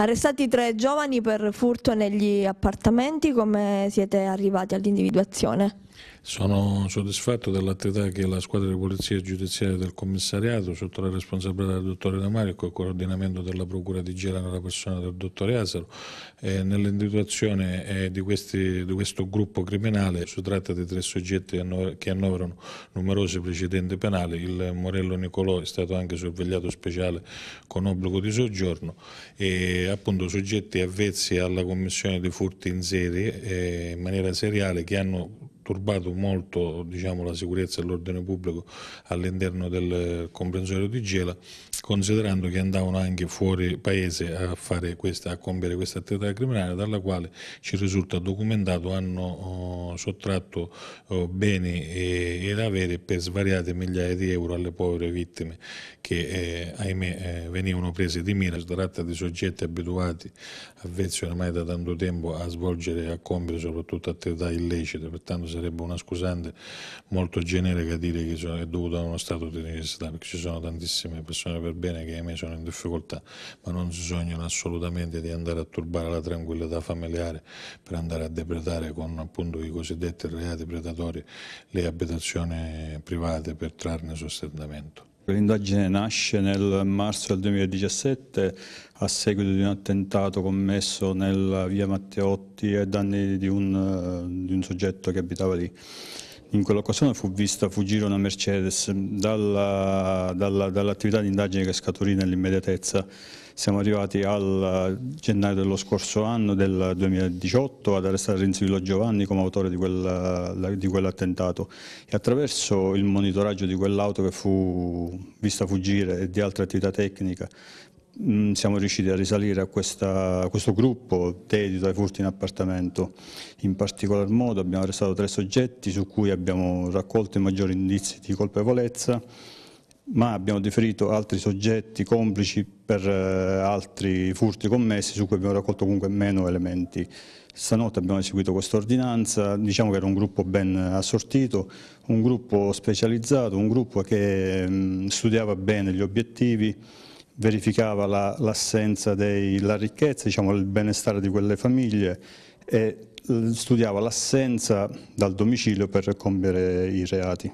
Arrestati tre giovani per furto negli appartamenti, come siete arrivati all'individuazione? Sono soddisfatto dell'attività che la squadra di polizia giudiziaria del commissariato, sotto la responsabilità del dottore Damario e col coordinamento della procura di Gela nella persona del dottore Asaro, eh, nell'individuazione eh, di, di, questo gruppo criminale. Si tratta di tre soggetti che annoverano numerosi precedenti penali. Il Morello Nicolò è stato anche sorvegliato speciale con obbligo di soggiorno e appunto soggetti avvezzi alla commissione di furti in serie eh, in maniera seriale che hanno turbato molto diciamo, la sicurezza e l'ordine pubblico all'interno del comprensorio di Gela, considerando che andavano anche fuori paese a, questa, a compiere questa attività criminale, dalla quale ci risulta documentato hanno oh, sottratto eh, beni e, ed avere per svariate migliaia di euro alle povere vittime che eh, ahimè eh, venivano prese di mira. Si tratta di soggetti abituati, avvezzi ormai da tanto tempo a svolgere e a compiere soprattutto attività illecite, pertanto sarebbe una scusante molto generica dire che è dovuta a uno stato di necessità, perché ci sono tantissime persone per bene che ahimè sono in difficoltà, ma non si sognano assolutamente di andare a turbare la tranquillità familiare per andare a depredare con appunto i cosiddetti cosiddette reati predatori le abitazioni private per trarne sosternamento. L'indagine nasce nel marzo del 2017 a seguito di un attentato commesso nella via Matteotti a danni di un, eh, di un soggetto che abitava lì in quell'occasione fu vista fuggire una Mercedes dall'attività dalla, dall di indagine che scaturì nell'immediatezza. Siamo arrivati al gennaio dello scorso anno, del 2018, ad arrestare Rinzillo Giovanni come autore di, quel, di quell'attentato e attraverso il monitoraggio di quell'auto che fu vista fuggire e di altre attività tecniche Mm, siamo riusciti a risalire a, questa, a questo gruppo dedito ai furti in appartamento. In particolar modo abbiamo arrestato tre soggetti su cui abbiamo raccolto i maggiori indizi di colpevolezza ma abbiamo deferito altri soggetti complici per eh, altri furti commessi su cui abbiamo raccolto comunque meno elementi. Stanotte abbiamo eseguito questa ordinanza, diciamo che era un gruppo ben assortito, un gruppo specializzato, un gruppo che mh, mm, studiava bene gli obiettivi, verificava l'assenza la, della ricchezza, diciamo, il benestare di quelle famiglie e studiava l'assenza dal domicilio per compiere i reati.